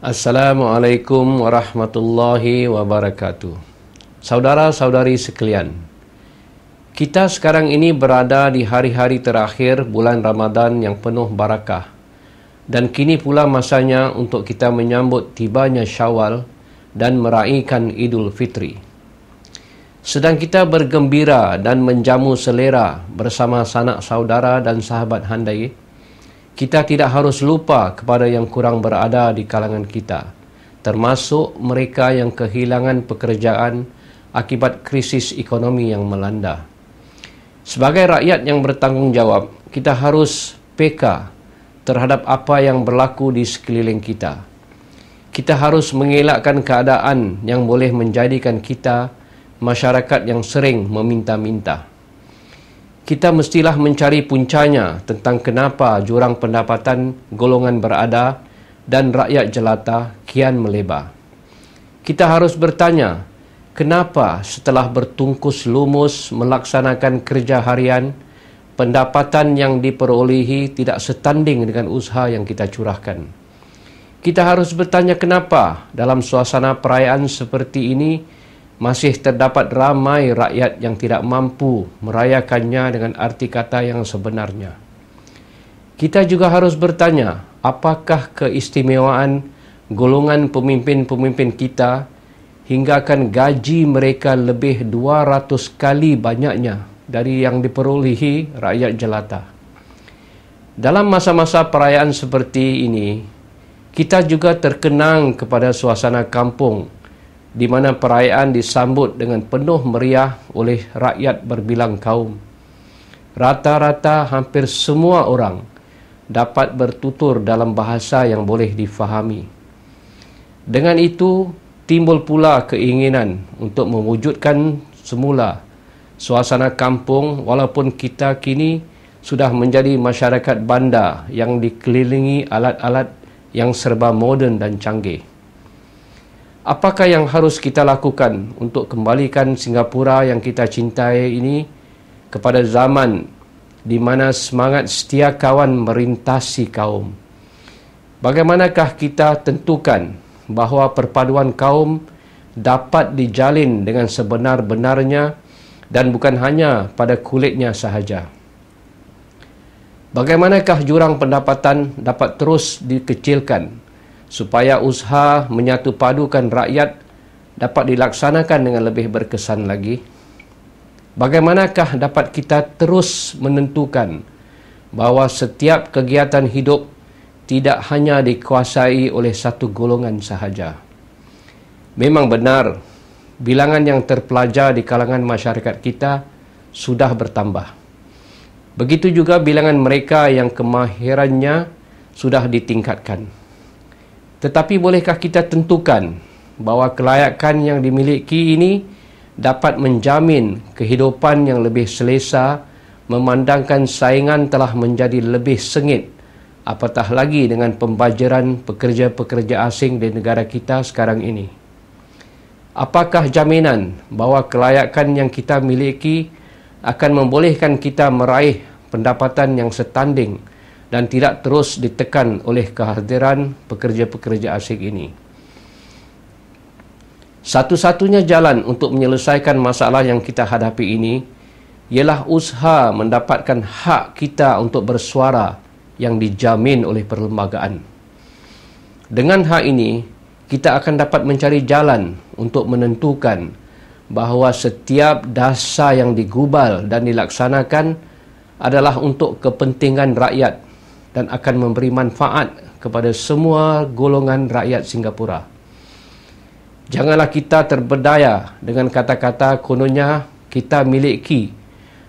Assalamualaikum warahmatullahi wabarakatuh. Saudara-saudari sekalian, kita sekarang ini berada di hari-hari terakhir bulan Ramadan yang penuh barakah. Dan kini pula masanya untuk kita menyambut tibanya Syawal dan meraihkan Idul Fitri. Sedang kita bergembira dan menjamu selera bersama sanak saudara dan sahabat handai kita tidak harus lupa kepada yang kurang berada di kalangan kita, termasuk mereka yang kehilangan pekerjaan akibat krisis ekonomi yang melanda. Sebagai rakyat yang bertanggungjawab, kita harus peka terhadap apa yang berlaku di sekeliling kita. Kita harus mengelakkan keadaan yang boleh menjadikan kita masyarakat yang sering meminta-minta kita mestilah mencari puncanya tentang kenapa jurang pendapatan golongan berada dan rakyat jelata kian melebar. Kita harus bertanya, kenapa setelah bertungkus lumus melaksanakan kerja harian, pendapatan yang diperolehi tidak setanding dengan usaha yang kita curahkan. Kita harus bertanya kenapa dalam suasana perayaan seperti ini, masih terdapat ramai rakyat yang tidak mampu merayakannya dengan arti kata yang sebenarnya. Kita juga harus bertanya, apakah keistimewaan golongan pemimpin-pemimpin kita hinggakan gaji mereka lebih 200 kali banyaknya dari yang diperolehi rakyat jelata. Dalam masa-masa perayaan seperti ini, kita juga terkenang kepada suasana kampung di mana perayaan disambut dengan penuh meriah oleh rakyat berbilang kaum. Rata-rata hampir semua orang dapat bertutur dalam bahasa yang boleh difahami. Dengan itu, timbul pula keinginan untuk mewujudkan semula suasana kampung walaupun kita kini sudah menjadi masyarakat bandar yang dikelilingi alat-alat yang serba moden dan canggih apakah yang harus kita lakukan untuk kembalikan Singapura yang kita cintai ini kepada zaman di mana semangat setia kawan merintasi kaum. Bagaimanakah kita tentukan bahawa perpaduan kaum dapat dijalin dengan sebenar-benarnya dan bukan hanya pada kulitnya sahaja. Bagaimanakah jurang pendapatan dapat terus dikecilkan supaya usaha menyatupadukan rakyat dapat dilaksanakan dengan lebih berkesan lagi? Bagaimanakah dapat kita terus menentukan bahawa setiap kegiatan hidup tidak hanya dikuasai oleh satu golongan sahaja? Memang benar, bilangan yang terpelajar di kalangan masyarakat kita sudah bertambah. Begitu juga bilangan mereka yang kemahirannya sudah ditingkatkan. Tetapi bolehkah kita tentukan bahawa kelayakan yang dimiliki ini dapat menjamin kehidupan yang lebih selesa memandangkan saingan telah menjadi lebih sengit apatah lagi dengan pembajaran pekerja-pekerja asing di negara kita sekarang ini. Apakah jaminan bahawa kelayakan yang kita miliki akan membolehkan kita meraih pendapatan yang setanding dan tidak terus ditekan oleh kehadiran pekerja-pekerja asing ini. Satu-satunya jalan untuk menyelesaikan masalah yang kita hadapi ini ialah usaha mendapatkan hak kita untuk bersuara yang dijamin oleh perlembagaan. Dengan hak ini, kita akan dapat mencari jalan untuk menentukan bahawa setiap dasar yang digubal dan dilaksanakan adalah untuk kepentingan rakyat dan akan memberi manfaat kepada semua golongan rakyat Singapura. Janganlah kita terpedaya dengan kata-kata kononnya kita miliki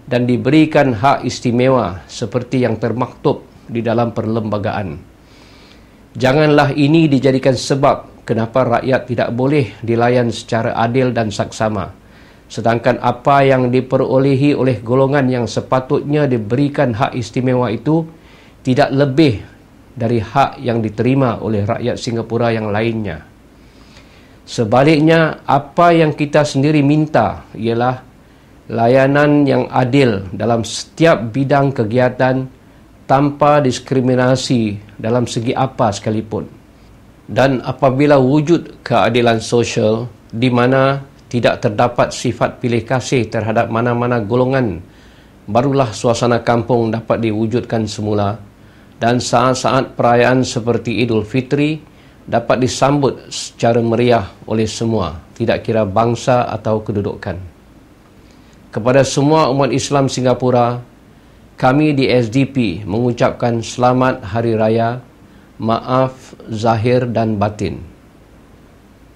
dan diberikan hak istimewa seperti yang termaktub di dalam perlembagaan. Janganlah ini dijadikan sebab kenapa rakyat tidak boleh dilayan secara adil dan saksama. Sedangkan apa yang diperolehi oleh golongan yang sepatutnya diberikan hak istimewa itu tidak lebih dari hak yang diterima oleh rakyat Singapura yang lainnya. Sebaliknya, apa yang kita sendiri minta ialah layanan yang adil dalam setiap bidang kegiatan tanpa diskriminasi dalam segi apa sekalipun. Dan apabila wujud keadilan sosial di mana tidak terdapat sifat pilih kasih terhadap mana-mana golongan, barulah suasana kampung dapat diwujudkan semula dan saat-saat perayaan seperti Idul Fitri dapat disambut secara meriah oleh semua, tidak kira bangsa atau kedudukan. Kepada semua umat Islam Singapura, kami di SDP mengucapkan selamat Hari Raya, maaf zahir dan batin.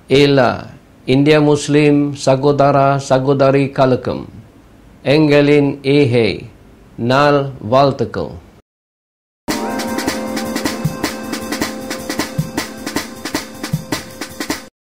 Ella, India Muslim, Sagodara, Sagodari Kalakam, Engelin Ehe, Nal Waltekel.